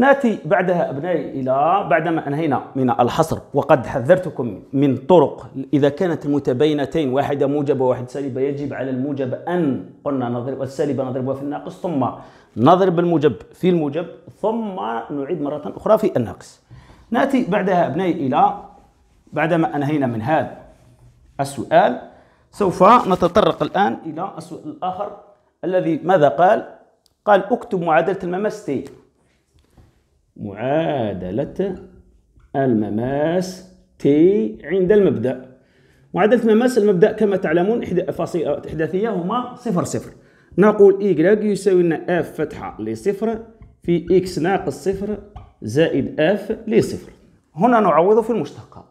ناتي بعدها أبنائي إلى بعدما أنهينا من الحصر وقد حذرتكم من طرق إذا كانت المتباينتين واحدة موجبة وواحد سالبة يجب على الموجب أن قلنا نضرب السالبة نضربها في الناقص ثم نضرب الموجب في الموجب ثم نعيد مرة أخرى في الناقص ناتي بعدها أبنائي إلى بعدما أنهينا من هذا السؤال سوف نتطرق الآن إلى السؤال الآخر الذي ماذا قال؟ قال اكتب معادلة المماس تي معادلة المماس تي عند المبدأ معادلة مماس المبدأ كما تعلمون إحداثية هما صفر صفر نقول إي يساوي لنا اف فتحة لصفر في اكس ناقص صفر زائد اف لصفر هنا نعوض في المشتقة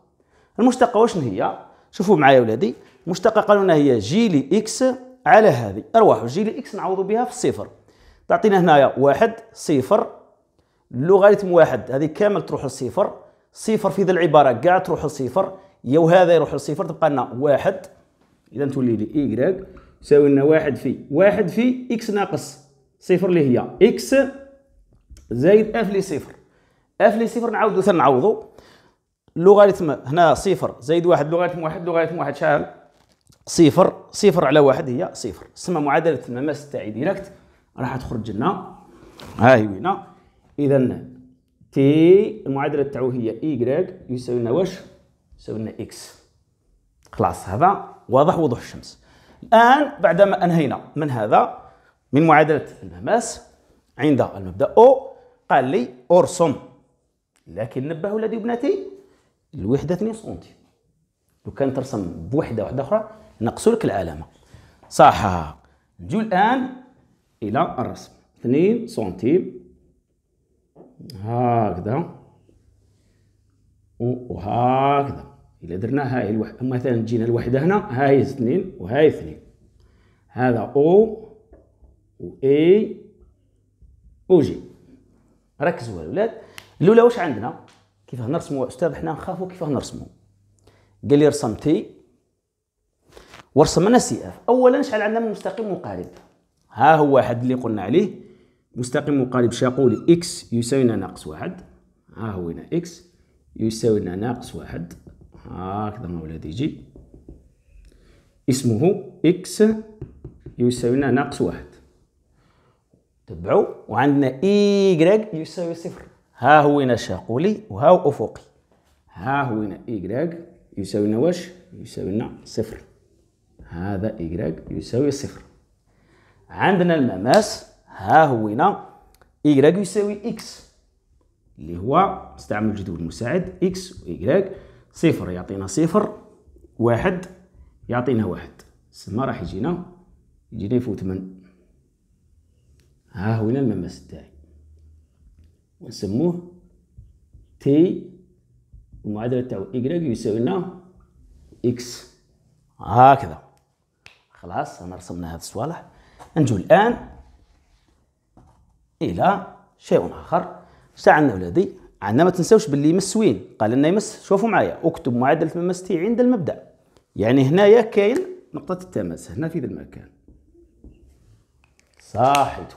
المشتقة واشن هي شوفوا معايا ولادي المشتقة قالوا لنا هي جي لي اكس على هذه ارواح جي لي اكس نعوض بها في الصفر تعطينا هنايا واحد صفر لوغاريتم واحد هذه كامل تروح للصفر صفر في ذي العباره كاع تروح للصفر يا وهذا يروح للصفر تبقى لنا واحد اذا تولي لي ايكغيك إيه يساوي لنا واحد في واحد في اكس ناقص صفر اللي هي اكس زايد اف لي صفر اف لي صفر نعاودو ثاني نعوضو لوغاريتم هنا صفر زايد واحد لوغاريتم واحد لوغاريتم واحد شحال صفر صفر على واحد هي صفر سما معادله المماس تاعي ديريكت راح تخرج لنا ها هي وينا إذا تي المعادلة تاعو هي إيكغيك e يساوي لنا واش؟ يساوي لنا إكس خلاص هذا واضح وضوح الشمس الآن بعدما أنهينا من هذا من معادلة المهماس عند المبدأ أو قال لي أرسم لكن نبه ولدي وبناتي الوحدة 2 سنتي لو كان ترسم بوحدة واحدة أخرى نقصوا لك العلامة صح نجو الآن إلى الرسم 2 سنتيم هكذا وهكذا إلا درنا هاي الوحدة مثلا جينا الوحدة هنا هاي اثنين وهاي اثنين هذا أو و اي و جي ركزوا الاولاد الاولى واش عندنا كيفاه نرسموا استاذ حنا نخافوا كيفاه نرسموا قال لي رسم تي ورسم سي اف اولا شحال عندنا من مستقيم مقارب ها هو واحد اللي قلنا عليه مستقيم مقارب شاقول إكس يساوي لنا ناقص واحد ها هو هنا إكس يساوي لنا ناقص واحد هكذا ما يجي اسمه إكس يساوي لنا ناقص واحد تبعوا وعندنا إيكغيك يساوي صفر ها هو هنا شاقولي وها هو أفقي ها هو هنا إيكغيك يساوي لنا واش يساوي لنا صفر هذا إيكغيك يساوي صفر عندنا المماس ها هو هنا y يساوي x اللي هو استعمل الجدول المساعد x و y صفر يعطينا صفر واحد يعطينا واحد سما راح يجينا يجينا يفوت من ها هو هنا المماس تاعي ونسموه تي المعادلة تاعو y يساوي لنا اكس هكذا خلاص انا رسمنا هذا الصوالح نجو الان الى شيء اخر اش عندنا ولادي عندنا ما تنساوش باللي يمس وين قال لنا يمس شوفوا معايا اكتب معادله المس تي عند المبدا يعني هنايا كاين نقطه التماس هنا في ذا المكان صاحبته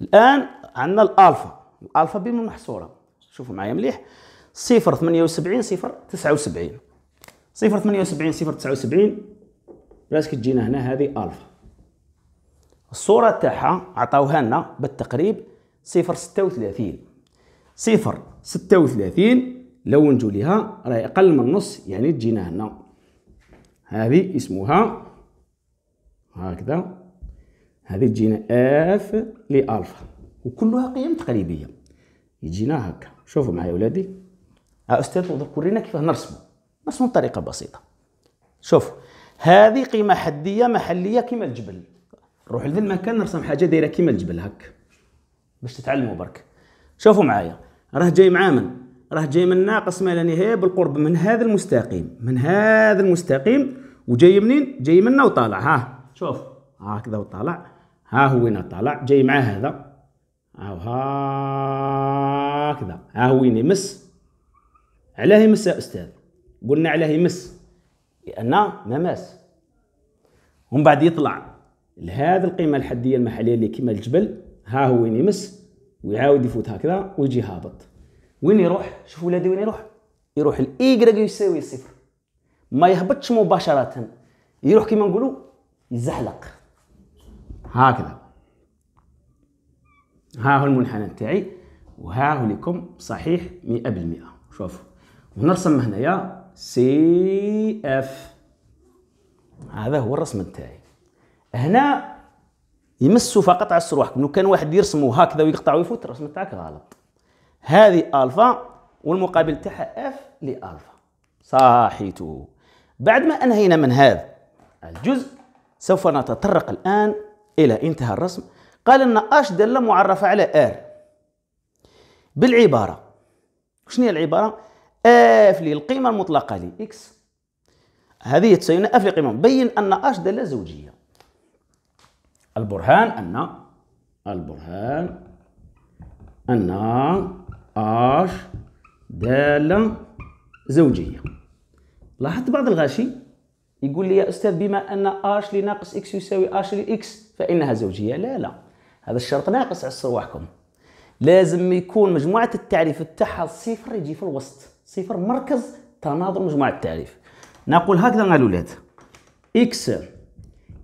الان عندنا الالفا الالفا بما محصوره شوفوا معايا مليح وسبعين صفر تسعة وسبعين راسك تجينا هنا هذه الفا الصوره تاعها عطاوها لنا بالتقريب صفر ستة وثلاثين صفر ستة وثلاثين لو نجو ليها راهي أقل من النص يعني تجينا هنا هذه اسمها هكذا هذه تجينا اف لالفا وكلها قيم تقريبيه يجينا هكا شوفوا معايا ولادي استاذ ورينا كيف نرسمو نرسمو بطريقه بسيطه شوف هذه قيمه حديه محليه كما الجبل نروح لذا المكان نرسم حاجه دايره كما الجبل هكا باش تتعلموا برك شوفوا معايا راه جاي مع من راه جاي من ناقص ما لا نهايه بالقرب من هذا المستقيم من هذا المستقيم وجاي منين جاي منا وطالع ها شوف هكذا وطالع ها هو وين طالع جاي مع هذا ها هكذا ها هو وين يمس علاه يمس يا استاذ قلنا علاه يمس لان ما ماس ومن بعد يطلع لهذه القيمه الحديه المحليه اللي كيما الجبل ها هو وين يمس ويعاود يفوت هكذا ويجي هابط وين يروح شوفوا ولادي وين يروح يروح الايكغ يساوي صفر ما يهبطش مباشره يروح كيما نقولوا يزحلق هكذا ها هو المنحنى تاعي وها هو لكم صحيح 100% شوفوا ونرسم هنايا سي اف هذا هو الرسم تاعي هنا يمسوا فقط على روحكم لو كان واحد يرسمه هكذا ويقطع ويفوت الرسمه تاعك غلط هذه الفا والمقابل تاعها اف لالفا صحيتو بعد ما انهينا من هذا الجزء سوف نتطرق الان الى انتهى الرسم قال ان اش داله معرفه على ار بالعباره شنو هي العباره اف للقيمه المطلقه لاكس هذه تساوي اف للقيمه بين ان اش داله زوجيه البرهان أن البرهان أن اش دالة زوجية لاحظت بعض الغاشي يقول لي يا أستاذ بما أن اش لناقص إكس يساوي اش لإكس فإنها زوجية لا لا هذا الشرط ناقص على صواحكم لازم يكون مجموعة التعريف تاعها صفر يجي في الوسط صفر مركز تناظر مجموعة التعريف نقول هكذا مع الأولاد إكس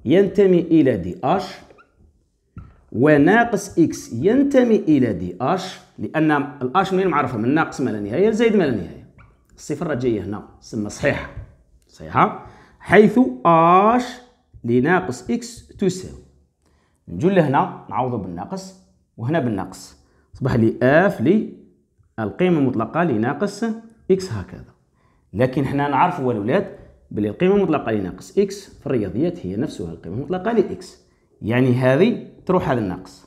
ينتمي إلى دي اش وناقص اكس ينتمي إلى دي اش لأن الاش منين معرفة من ناقص ما لا نهاية زائد ما لا نهاية الصفر راه جاية هنا تسمى صحيحة صحيحة حيث اش لناقص اكس تساوي نجو لهنا نعوضو بالناقص وهنا بالناقص صبح لي اف لي القيمة المطلقة لناقص اكس هكذا لكن حنا نعرفوا الأولاد بلي القيمه المطلقه لناقص اكس في الرياضيات هي نفسها القيمه المطلقه لاكس يعني هذه تروح هذا الناقص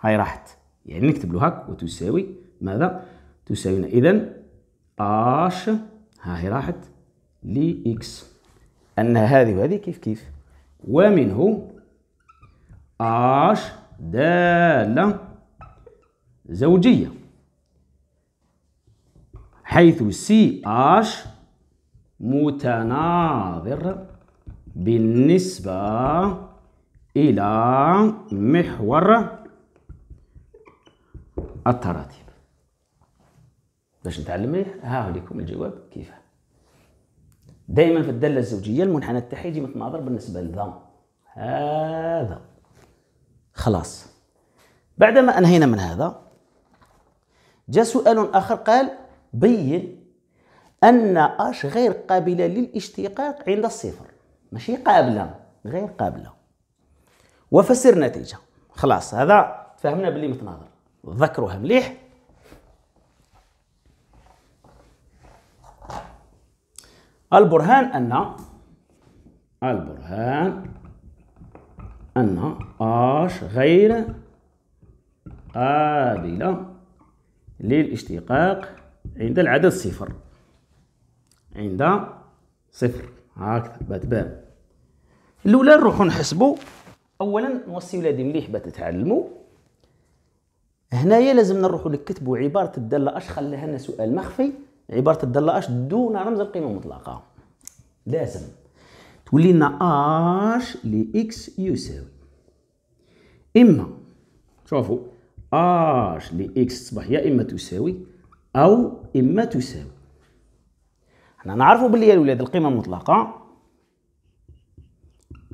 هاي راحت يعني نكتب له هاك وتساوي ماذا تساوينا اذا اش هاي راحت راحت إكس ان هذه وهذه كيف كيف ومنه اش داله زوجيه حيث سي اش متناظر بالنسبة إلى محور التراتيب باش نتعلم ها هو لكم الجواب كيف دائما في الدالة الزوجية المنحنى تاعها يجي متناظر بالنسبة لذا هذا خلاص بعدما أنهينا من هذا جاء سؤال آخر قال بين أن أش غير قابلة للاشتقاق عند الصفر ماشي قابلة غير قابلة وفسر نتيجة خلاص هذا فهمنا باللي متناظر ذكروها مليح البرهان أن البرهان أن آش غير قابلة للاشتقاق عند العدد صفر عند صفر هكذا باتبان الاولى نروحو نحسبو اولا نوصي ولادي مليح باه تتعلمو هنايا لازم نروحو نكتبو عباره الداله اش خليها لنا سؤال مخفي عباره الداله اش دون رمز القيمه المطلقه لازم تولي لنا اش لاكس يساوي اما شوفوا اش لاكس تصبح يا اما تساوي او اما تساوي حنا نعرفوا باللي يا القيمه المطلقه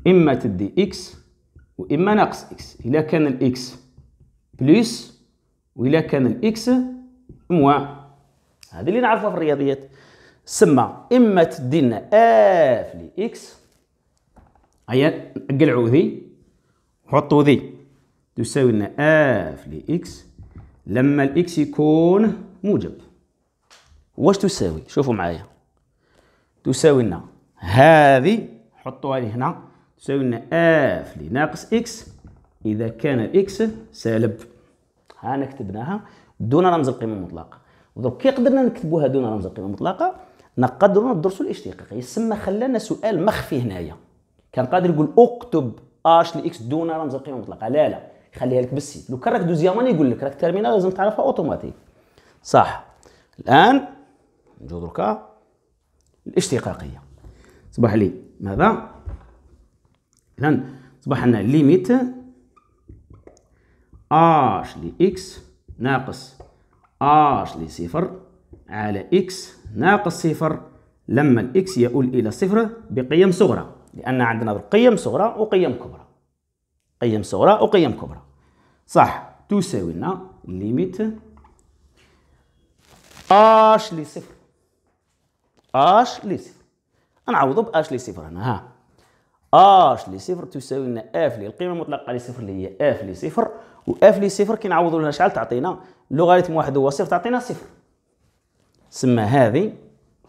اما تدي اكس واما ناقص اكس الا كان الاكس بلس والا كان الاكس موان هذا اللي نعرفه في الرياضيات سما اما تدي لنا اف لي اكس هيا نقلعوا ذي وحطوا ذي تساوي لنا اف لي اكس لما الاكس يكون موجب واش تساوي شوفوا معايا تساوي لنا هذه حطوها هنا تساوي لنا اف لناقص اكس اذا كان اكس سالب هانا كتبناها دون رمز القيمه المطلقه دونك كي قدرنا نكتبوها دون رمز القيمه المطلقه نقدروا ندرسوا الاشتقاق يسمى خلانا سؤال مخفي هنايا كان قادر يقول اكتب اش لاكس دون رمز القيمه المطلقه لا لا خليها لك بالسي لو كان راك دوزياماني يقول لك راك تيرمينال لازم تعرفها اوتوماتيك صح الان نجو دركا الاشتقاقيه صباح لي ماذا اذا صباح لنا ليميت اش لاكس ناقص اش لصفر على اكس ناقص صفر لما الاكس يؤول الى صفر بقيم صغرى لان عندنا قيم صغرى وقيم كبرى قيم صغرى وقيم كبرى صح تساوي لنا ليميت اش لصفر اش لي صفر نعوضو باش لي صفر هنا ها اش لي صفر تساوي لنا اف لي القيمه المطلقه لي صفر اللي هي اف لي صفر و اف لي صفر كي نعوضو لها شحال تعطينا لوغاريتم واحد هو صفر تعطينا صفر سما هذه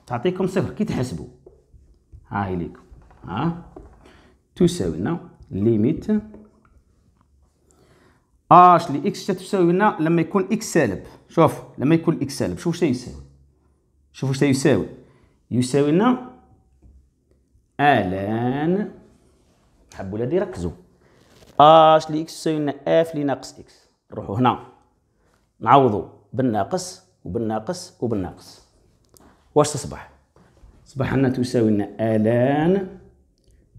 تعطيكم صفر كي تحسبوا ها هي ليكم ها تساوي لنا ليميت اش لي اكس تساوي لنا لما يكون اكس سالب شوف لما يكون اكس سالب شوف شنو يساوي شوف شنو يساوي يساوي لنا الان حب ولادي ركزوا اش لي اكس يساوي لنا اف لي ناقص اكس نروحوا هنا نعوضوا بالناقص وبالناقص وبالناقص واش تصبح صبح لنا تساوي لنا الان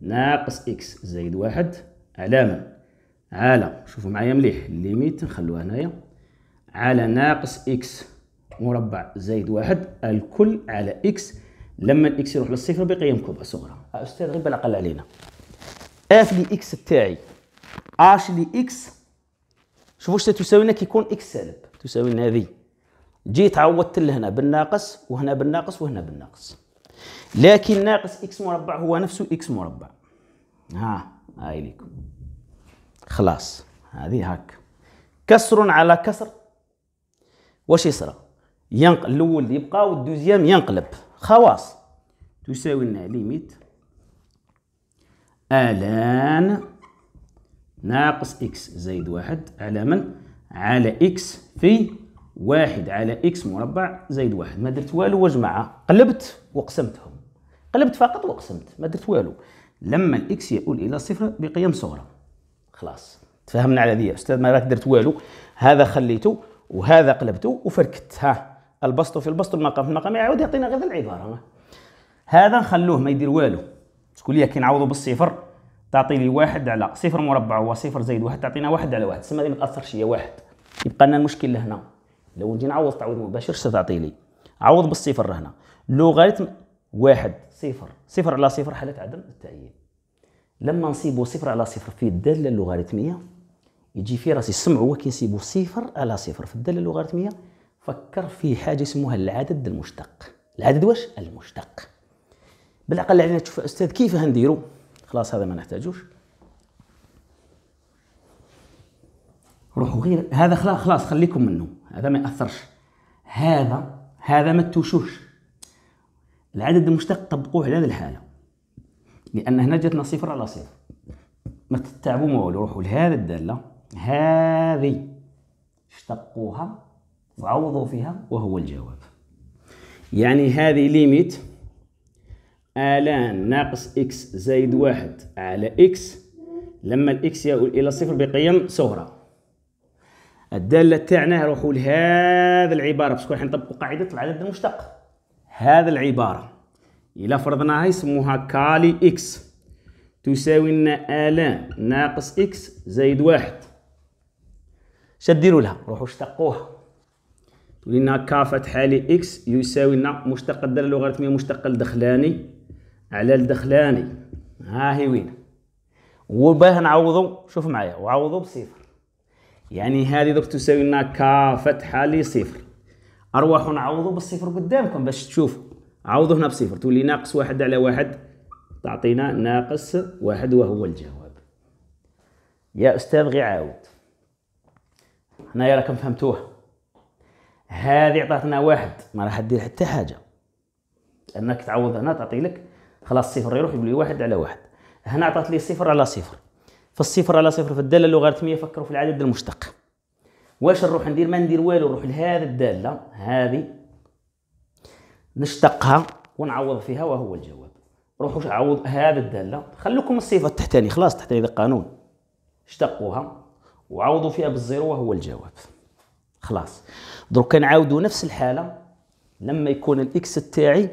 ناقص اكس زائد واحد علامة على شوفوا معايا مليح ليميت نخلوها هنايا على ناقص اكس مربع زائد واحد الكل على اكس لما الاكس يروح للصفر بقيم كبرى صغرى آه، استاذ غير بالاقل علينا اف لي اكس تاعي اش لي اكس شوفوا واش تساوي لنا كيكون اكس سالب تساوي لنا هذه جيت عوضت لهنا بالناقص وهنا بالناقص وهنا بالناقص لكن ناقص اكس مربع هو نفسه اكس مربع ها هاي ليكم خلاص هذه هاك كسر على كسر واش يصرى ينقل الاول يبقى والدوزيام ينقلب خواص تساوي لنا ليميت الان ناقص اكس زائد واحد على من على اكس في واحد على اكس مربع زائد واحد ما درت والو وجمعها قلبت وقسمتهم قلبت فقط وقسمت ما درت والو لما الاكس يؤول الى صفر بقيم صغرى خلاص تفهمنا على ذي استاذ ما راك درت والو هذا خليته وهذا قلبته وفركت ها البسط في البسط المقام في المقام يعاود يعطينا غير العباره هذا نخلوه ما يدير والو تقول لي كي نعوضو بالصفر تعطي لي واحد على صفر مربع هو صفر زائد واحد تعطينا واحد على واحد تسمى ما تاثرش هي واحد يبقى لنا المشكل لهنا لو نجي نعوض تعويض مباشر شنو تعطي لي عوض بالصفر هنا لوغاريتم واحد صفر صفر على صفر حالة عدم التعيين لما نصيبو صفر على صفر في الدالة اللوغاريتمية يجي في راسي سمعوا كي نصيبو صفر على صفر في الدالة اللوغاريتمية فكر في حاجه اسمها العدد المشتق العدد واش المشتق بالعقل علينا يعني تشوف استاذ كيف هنديرو خلاص هذا ما نحتاجوش روحوا غير هذا خلاص خلاص خليكم منه هذا ما ياثرش هذا هذا ما تتوشوش العدد المشتق طبقوه على هذه الحاله لان هنا جاتنا صفر على صفر ما تتعبوا ما والو روحوا لهذا الداله هذه اشتقوها وعوضوا فيها وهو الجواب يعني هذه ليميت آلان ناقص إكس زائد واحد على إكس لما الإكس يؤول إلى صفر بقيم صغرى الدالة تاعنا نروحوا لهذا العبارة باسكو راح نطبقوا قاعدة العدد المشتق هذا العبارة الى فرضناها يسموها كالي إكس تساوي لنا آلان ناقص إكس زائد واحد شديروا لها روحوا اشتقوها تولي لنا كا فتحة لي إكس يساوي لنا مشتق الدالة اللوغاريتمية مشتق الدخلاني على الدخلاني ها هي وين وباه نعوضو شوف معايا وعوضو بصفر يعني هذه دوك تساوي لنا كا فتحة لي صفر أرواح نعوضو بالصفر قدامكم باش تشوفوا عوضو هنا بصفر تولي ناقص واحد على واحد تعطينا ناقص واحد وهو الجواب يا أستاذ غي عاود هنايا راكم فهمتوها هذه عطاتنا واحد ما راح دير حتى حاجه انك تعوض هنا تعطي لك خلاص صفر يروح يولي واحد على واحد هنا عطات لي صفر على صفر فالصفر على صفر في الداله اللوغاريتميه فكروا في العدد المشتق واش نروح ندير ما ندير والو نروح لهذه الداله هذه نشتقها ونعوض فيها وهو الجواب روحوا عوض هذه الداله خلوكم الصفر التحتاني يعني خلاص تحتاني هذا قانون اشتقوها وعوضوا فيها بالزيرو وهو الجواب خلاص دروك كنعاودو نفس الحاله لما يكون الاكس تاعي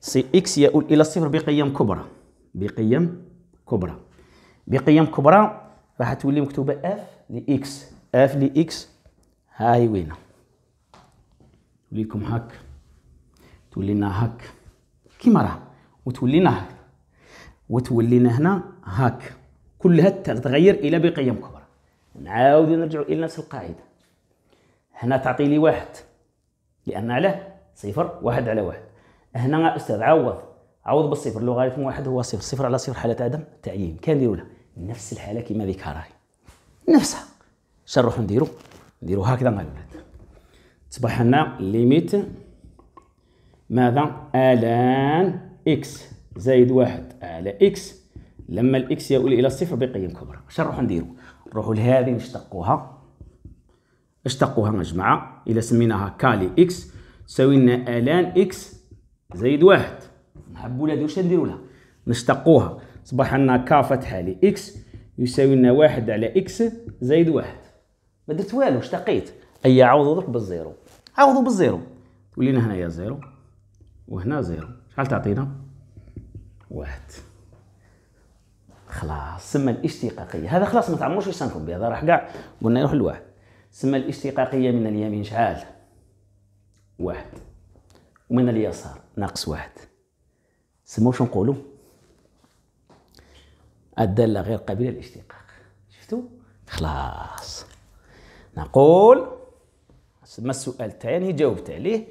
سي اكس يؤول الى صفر بقيم كبرى بقيم كبرى بقيم كبرى راح تولي مكتوبه اف لاكس اف لاكس هاي وينه لكم هاك تولي لنا هاك كيما راه لنا هاك وتولي لنا هنا هاك كلها تتغير الى بقيم كبرى نعاودو نرجعو الى نفس القاعده هنا تعطي لي واحد لأن علاه صفر واحد على واحد هنا أستاذ عوض عوض بالصفر لوغاريتم واحد هو صفر صفر على صفر حالة عدم تعيين كنديرو لها نفس الحالة كما ذيك نفسها شنو نروحو نديرو نديرو هكذا مع الولاد تصبح لنا ليميت ماذا الان اكس زايد واحد على اكس لما الاكس يؤول الى الصفر بقيم كبرى شنو نروحو نديرو نروحو لهذه نشتقوها اشتقوها مجموعة إلى سميناها كالي إكس تساوي لنا ألان إكس زائد واحد نحبو ولادي واش نديرو لها نشتقوها صبح لنا كا فتحة لإكس يساوي لنا واحد على إكس زائد واحد ما درت والو اشتقيت أي عوضو درك بالزيرو عوضو بالزيرو ولينا هنايا زيرو وهنا زيرو شحال تعطينا واحد خلاص سما الاشتقاقيه هذا خلاص ما تعمروش يسانكم بهذا راح كاع قلنا يروح لواحد تسمى الاشتقاقيه من اليمين شحال واحد ومن اليسار ناقص واحد تسمى واش نقولوا الداله غير قابله للاشتقاق شفتوا خلاص نقول تسمى السؤال الثاني جاوبت عليه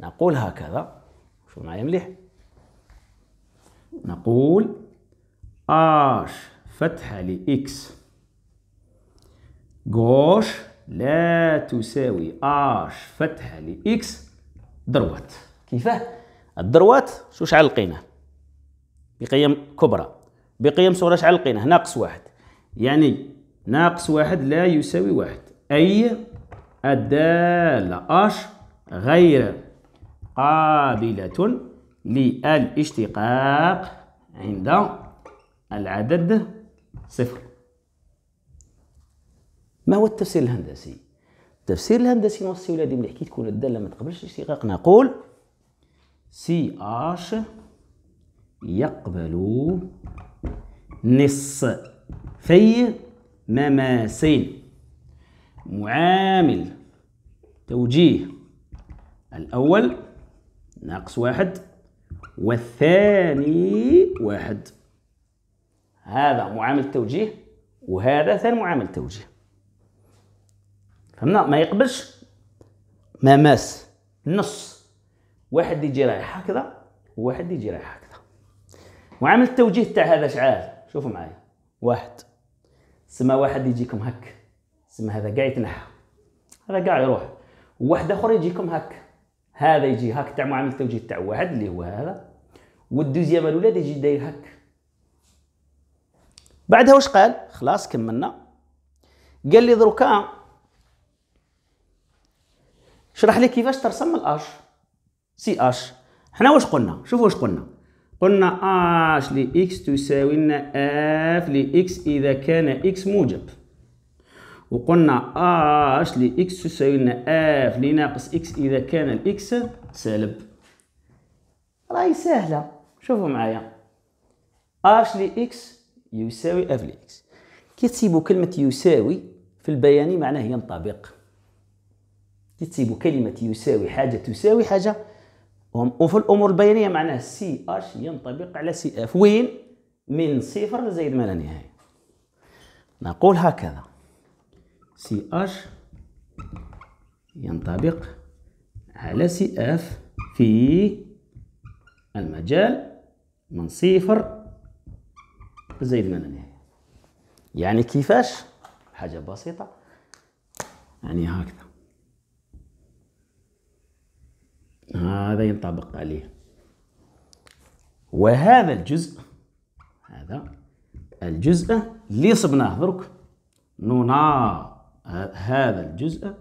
نقول هكذا شوف معايا مليح نقول اش فتحه لاكس غوش لا تساوي اش فتحه لاكس ضروات كيفاه شو شوش علقينه بقيم كبرى بقيم صغرى اش علقينه ناقص واحد يعني ناقص واحد لا يساوي واحد اي الداله اش غير قابله للاشتقاق عند العدد صفر ما هو التفسير الهندسي التفسير الهندسي نوصي ولادي ملي حكيت تكون الداله ما تقبلش الاشتقاق نقول سي اش يقبل نص في مماسين معامل توجيه الأول ناقص واحد والثاني واحد هذا معامل توجيه وهذا ثاني معامل توجيه فهمنا ما يقبلش ما ماس نص واحد يجي رايح هكذا وواحد يجي رايح هكذا وعمل التوجيه تاع هذا شعار شوفوا معايا واحد سما واحد يجيكم هك سما هذا كاع يتنحى هذا كاع يروح وواحد اخر يجيكم هك هذا يجي هك تاع معامل التوجيه تاع واحد اللي هو هذا والدوزيام الاولاد يجي داير هك بعدها واش قال خلاص كملنا قال لي دروكا شرح لي كيفاش ترسم الاش سي اش حنا واش قلنا شوفوا واش قلنا قلنا اش لاكس تساوي لنا اف لاكس اذا كان اكس موجب وقلنا اش لاكس تساوي لنا اف لناقص اكس اذا كان الاكس سالب راهي سهله شوفوا معايا اش لاكس يساوي اف لاكس كي تسيبوا كلمه يساوي في البياني معناه ينطبق كتسيبوا كلمة يساوي حاجة تساوي حاجة وفي الأمور البيانية معناه سي اش ينطبق على سي اف وين من صفر لزائد ما لا نهاية نقول هكذا سي اش ينطبق على سي اف في المجال من صفر لزائد ما لا نهاية يعني كيفاش حاجة بسيطة يعني هكذا هذا ينطبق عليه وهذا الجزء هذا الجزء اللي صبناه درك ننا هذا الجزء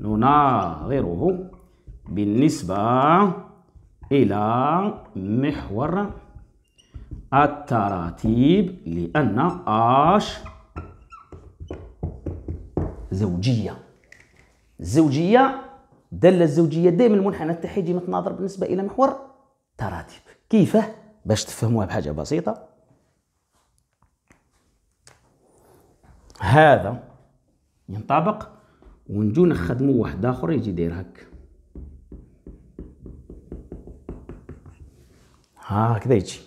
نناظره بالنسبة إلى محور التراتيب لأن آش زوجية زوجية الداله الزوجيه دائما المنحنى التحيجي متناظر بالنسبه الى محور تراتيب كيف باش تفهموها بحاجه بسيطه هذا ينطبق ونجو نخدمو واحد اخر يجي داير هكا هكذا يجي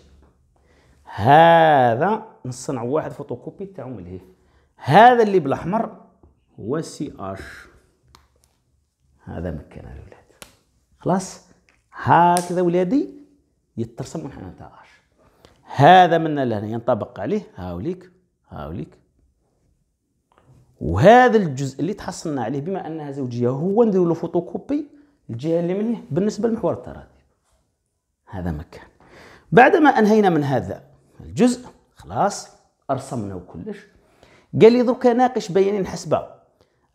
هذا نصنعو واحد فوتوكوبي تاعو من هذا اللي بالاحمر هو سي اش هذا مكان الولاد خلاص هكذا ولادي يترسم حنا نتعاش هذا من لهنا ينطبق عليه هاوليك هاوليك وهذا الجزء اللي تحصلنا عليه بما انها زوجيه هو نديروا له فوتوكوبي الجهه اللي منه بالنسبه لمحور التراتيب هذا مكان بعدما انهينا من هذا الجزء خلاص ارسمنا وكلش قال لي دركا ناقش بيانين حسبه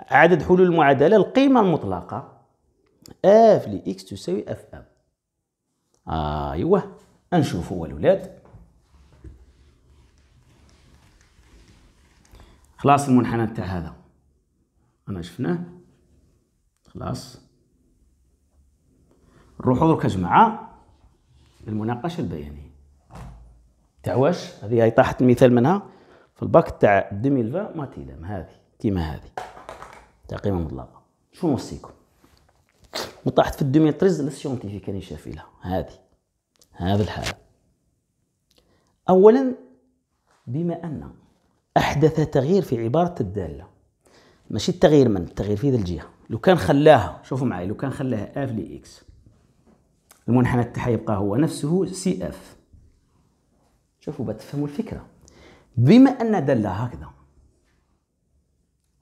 عدد حلول المعادلة القيمة المطلقة اف لإكس تساوي اف ام أيوه نشوفوا الولاد خلاص المنحنى تاع هذا أنا شفناه خلاص نروحو درك جماعة للمناقشة البيانية تاع واش هذه هي طاحت مثال منها في الباك تاع 2020 ماتيلام هذه كيما هذه تعقيم آه. مطلقه شنو نوصيكم وطاحت في 2013 لا سيونتيفيك اللي شاف لها هذه هذا الحاله اولا بما ان احدث تغيير في عباره الداله ماشي التغيير من التغيير في ذا الجهه لو كان خلاها شوفوا معي لو كان خلاها اف لي اكس المنحنى تاعها يبقى هو نفسه سي اف شوفوا بتفهموا الفكره بما ان داله هكذا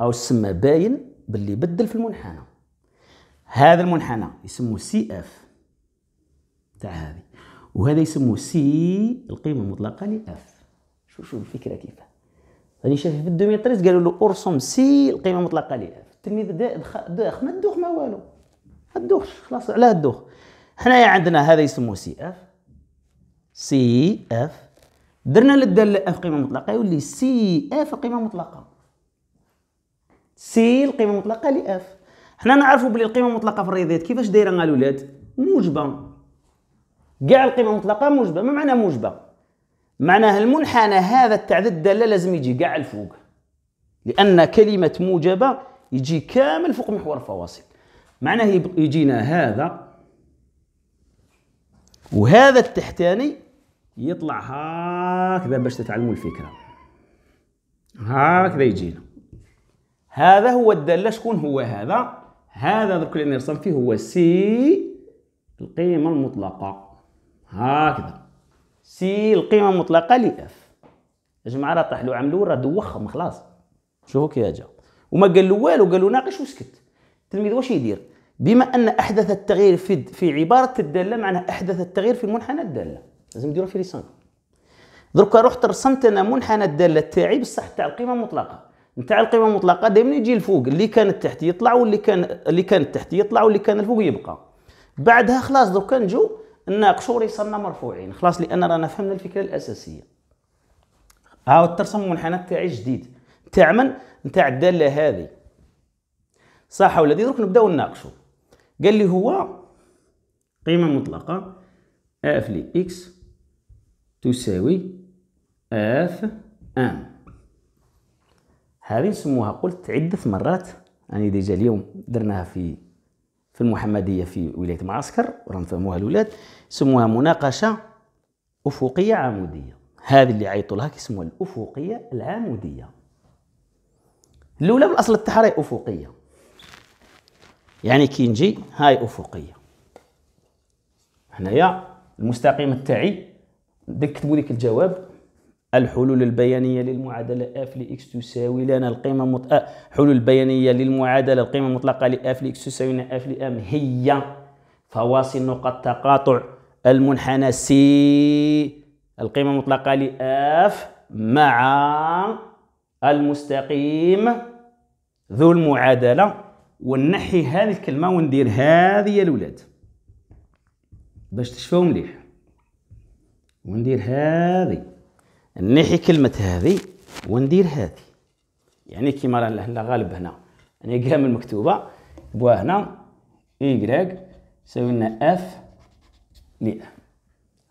او السما باين باللي بدل في المنحنى هذا المنحنى يسموه سي اف تاع هذه وهذا يسموه سي القيمه المطلقه لاف شوف شوف الفكره كيف هذه شاف في الدوميتريس قالوا له ارسم سي القيمه المطلقه لاف التلميذ داخ ما دوخ ما والو ما دوخش خلاص علاه دوخ حنايا عندنا هذا يسموه سي اف سي اف درنا للداله اف قيمه مطلقه يولي سي اف القيمه المطلقه سي القيمه المطلقه لاف حنا نعرفوا بلي القيمه المطلقه في الرياضيات كيفاش دايره مع الولاد موجبه كاع القيمه المطلقه موجبه ما معنى موجبه معناها المنحنى هذا تاع الداله لازم يجي كاع الفوق لان كلمه موجبه يجي كامل فوق محور الفواصل معناه يجينا هذا وهذا التحتاني يطلع هكذا باش تتعلموا الفكره هكذا يجينا هذا هو الداله شكون هو هذا هذا درك اللي نرسم فيه هو سي القيمه المطلقه هكذا سي القيمه المطلقه لاف يا جماعه راه طاح له عملو راه دوخهم خلاص شوفوا كي جا وما قال له والو قال له ناقش وسكت التلميذ واش يدير بما ان احدث التغيير في في عباره الداله معناه احدث التغيير في المنحنى الداله لازم نديرو في لسان دركا رحت رسمت انا منحنى الداله تاعي بصح تاع القيمه المطلقه نتاع القيمه المطلقه دائما يجي الفوق اللي كان تحت يطلع واللي كان اللي كان تحت يطلع واللي كان الفوق يبقى بعدها خلاص دوكا نجو ناقشوا اللي صرنا مرفوعين خلاص لان رانا فهمنا الفكره الاساسيه هاو الترسم المنحنى تاعي جديد تاع من نتاع الداله هذه صح ولا دي دروك نبداو نناقشوا قال لي هو قيمه مطلقه اف لي اكس تساوي اف ام هذه نسموها قلت عدة مرات يعني ديجا اليوم درناها في في المحمدية في ولاية معسكر وراه فهموها الأولاد سموها مناقشة أفقية عمودية هذه اللي عيطوا لها كيسموها الأفقية العمودية الأولى من أصل التحري أفقية يعني كي نجي هاي أفقية هنايا المستقيم تاعي ديك كتبوا ديك الجواب الحلول البيانية للمعادلة اف لإكس تساوي لنا القيمة مطلقة آه، حلول البيانية للمعادلة القيمة المطلقة لإف لإكس تساوي لنا اف لإم هي فواصل نقط تقاطع المنحنى سي القيمة المطلقة لإف مع المستقيم ذو المعادلة ونحي هذه الكلمة وندير هذه يا الاولاد باش تشفاو مليح وندير هذه نحي كلمه هذه وندير هذه يعني كيما راه هنا غالب هنا يعني كامل مكتوبه بوا هنا y تساوي لنا اف لام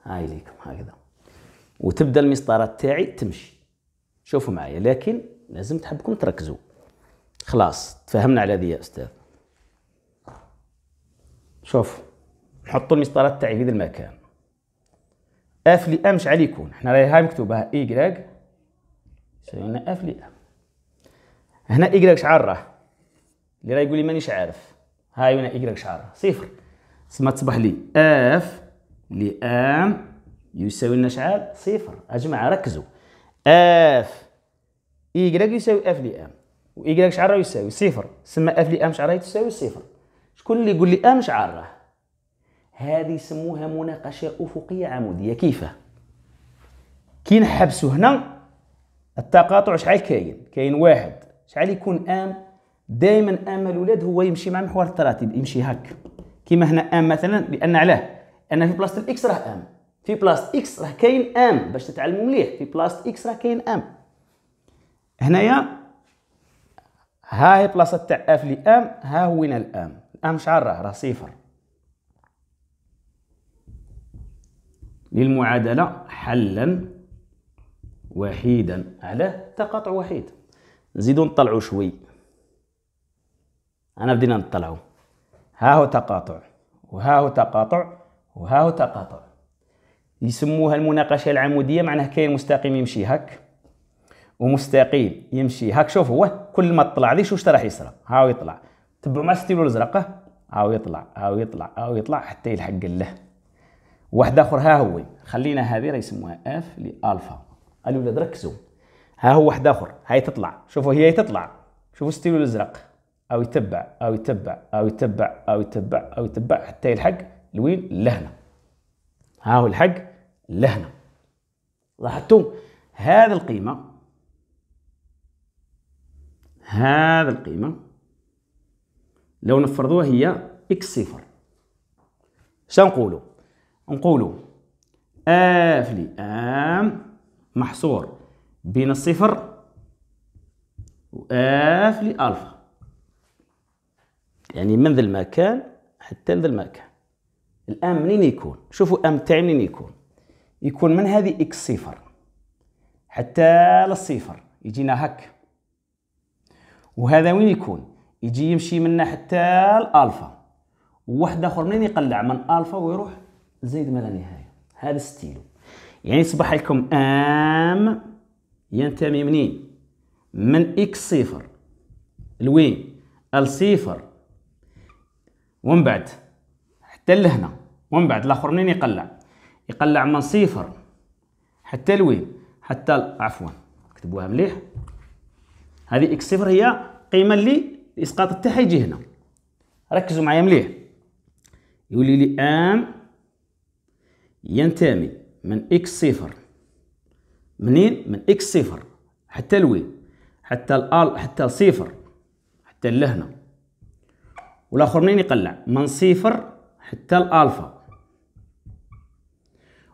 هاي ليكم هكذا وتبدا المسطرة تاعي تمشي شوفوا معايا لكن لازم تحبكم تركزوا خلاص تفهمنا على ذي يا استاذ شوف نحطوا المسطرة تاعي في ذا المكان اف لي ام شحال يكون حنا راهي هاي مكتوبه ايكغيك لنا اف لي ام هنا ايكغيك شحال راه اللي راه يقول لي مانيش عارف هاي هنا ايكغيك شحال راه صفر تسمى تصبح لي اف لي ام يساوي لنا شحال صفر اجمع ركزوا اف ايكغيك يساوي اف لي ام وايكغيك شحال راه يساوي صفر تسمى اف لي ام شحال راه تساوي صفر شكون اللي يقول لي ام شحال راه هذه يسموها مناقشه افقيه عموديه كيف كي نحبسوا هنا التقاطع شحال كاين كاين واحد شحال يكون ام دائما ام الولاد هو يمشي مع محور التراتب يمشي هك كيما هنا ام مثلا لان علاه ان في بلاصه الاكس راه ام في بلاصه اكس راه كاين ام باش تتعلموا مليح في بلاصه اكس راه كاين ام هنايا ها هي بلاصه تاع اف لام ها هو وين الام الام شحال راه راه صفر للمعادلة حلا وحيدا علاه تقاطع وحيد نزيدو نطلعو شوي انا بدينا نطلعو ها هو تقاطع وها هو تقاطع وها هو تقاطع يسموها المناقشه العموديه معناه كاين مستقيم يمشي هك ومستقيم يمشي هك شوف هو كل ما تطلع ذي شو راح يصرى هاو يطلع تبعو مع ستيلو الازرق هاو يطلع هاو يطلع هاو يطلع حتى يلحق له واحد اخر ها هو خلينا هذه راه يسموها اف لالفا الولاد ركزوا ها هو واحد اخر هاي تطلع شوفوا هي تطلع شوفوا ستيلو الازرق او يتبع او يتبع او يتبع او يتبع او يتبع حتى يلحق لوين لهنا ها هو الحق لهنا لاحظتوا هذه القيمه هذا القيمة لو نفرضوها هي اكس صفر شنقولوا نقولوا افلي ام محصور بين الصفر واف الفا يعني من ذا المكان حتى ذا المكان الان منين يكون شوفوا ام تاعي منين يكون يكون من هذه اكس صفر حتى للصفر يجينا هك وهذا وين يكون يجي يمشي منا حتى الالفا وواحد اخر منين يقلع من الفا ويروح زيد ما لا نهايه هذا ستيلو يعني يصبح لكم ام ينتمي منين من اكس صفر لوين الصفر ومن بعد حتى لهنا ومن بعد الاخر منين يقلع يقلع من صفر حتى لوين حتى عفوا كتبوها مليح هذه اكس صفر هي القيمه اللي الاسقاط تاعها يجي هنا ركزوا معايا مليح يولي لي ام ينتمي من إكس صفر منين؟ من إكس صفر حتى لوين؟ حتى الآل حتى صفر حتى لهنا والآخر منين يقلع؟ من صفر حتى الألفا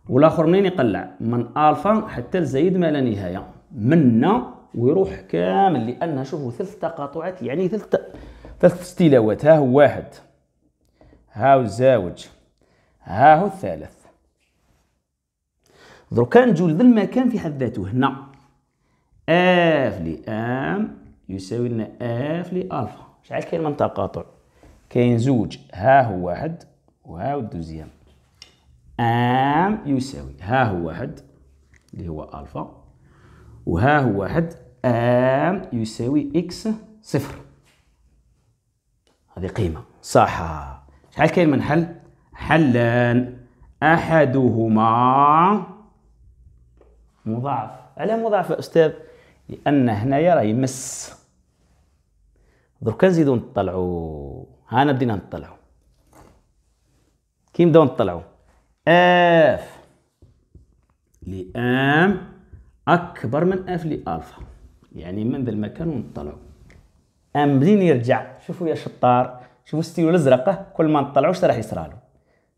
والآخر منين يقلع؟ من ألفا حتى الزايد ما لا نهاية منا ويروح كامل لان شوفوا ثلث تقاطعات يعني ثلث ثلث استلاوات ها هو واحد ها هو الزاوج ها هو الثالث دروكا نجول المكان في حد ذاته هنا اف لي ام يساوي لنا اف لي الفا شحال كاين من تقاطع كاين زوج ها هو واحد وها هو الدوزيام ام يساوي ها هو واحد اللي هو الفا وها هو واحد ام يساوي اكس صفر هذه قيمه صح شحال كاين من حل حلان احدهما مضاعف على مضاعف أستاذ لأن هنايا راه يمس دركا نزيدو نطلعو هانا بدينا نطلعو كي نبداو نطلعو اف لام اكبر من اف لالفا يعني من ذا المكان ونطلعو ام بدين يرجع شوفوا يا شطار شوفوا ستيلو الازرق كل ما نطلعو اش راح يصرالو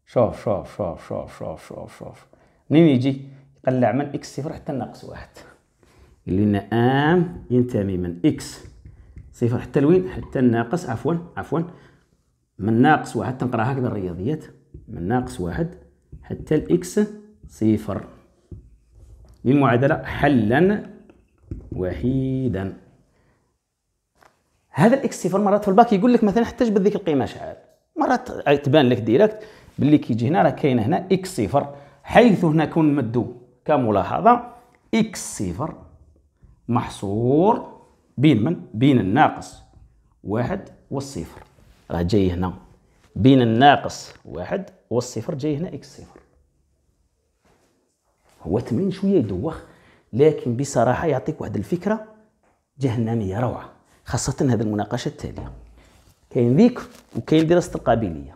شوف شوف شوف شوف شوف شوف شوف منين يجي قلع من اكس صفر حتى ناقص واحد قال لنا ام ينتمي من اكس صفر حتى لوين حتى ناقص عفوا عفوا من ناقص واحد تنقراها هكذا الرياضيات من ناقص واحد حتى الاكس صفر للمعادلة حلا وحيدا هذا الاكس صفر مرات في الباك يقول لك مثلا حتى جبد ديك القيمة شحال مرات تبان لك ديريكت باللي كيجي هنا راه كاين هنا اكس صفر حيث هنا كون مدو كملاحظة إكس صفر محصور بين من؟ بين الناقص واحد والصفر راه جاي هنا بين الناقص واحد والصفر جاي هنا إكس صفر هو تمرين شوية يدوخ لكن بصراحة يعطيك واحد الفكرة جهنمية روعة خاصة هذه المناقشة التالية كاين ذيك وكاين دراسة القابلية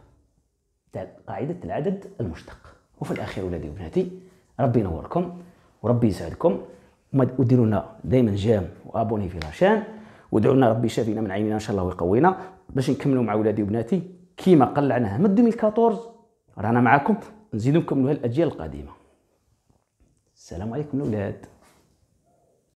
تاع قاعدة العدد المشتق وفي الأخير ولادي وبناتي ربي ينوركم وربي يسعدكم وديروا لنا دائما جام وابوني في لاشين ودعوا لنا ربي يشافينا من عينينا ان شاء الله ويقوينا باش نكملوا مع ولادي وبناتي كيما قلعناها من 2014 رانا معاكم نزيدو نكملوها الاجيال القادمه السلام عليكم الاولاد